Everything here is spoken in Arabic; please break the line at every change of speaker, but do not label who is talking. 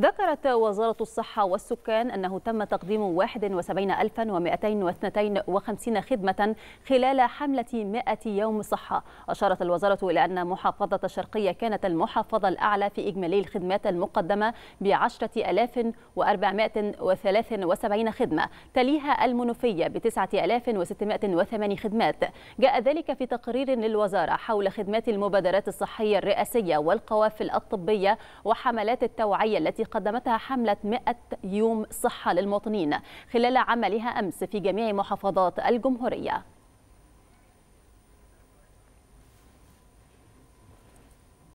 ذكرت وزارة الصحة والسكان أنه تم تقديم 71252 خدمة خلال حملة 100 يوم صحة أشارت الوزارة إلى أن محافظة الشرقية كانت المحافظة الأعلى في إجمالي الخدمات المقدمة ب 10473 خدمة تليها المنوفية ب 9608 خدمات جاء ذلك في تقرير للوزارة حول خدمات المبادرات الصحية الرئاسية والقوافل الطبية وحملات التوعية التي قدمتها حملة 100 يوم صحة للمواطنين خلال عملها أمس في جميع محافظات الجمهورية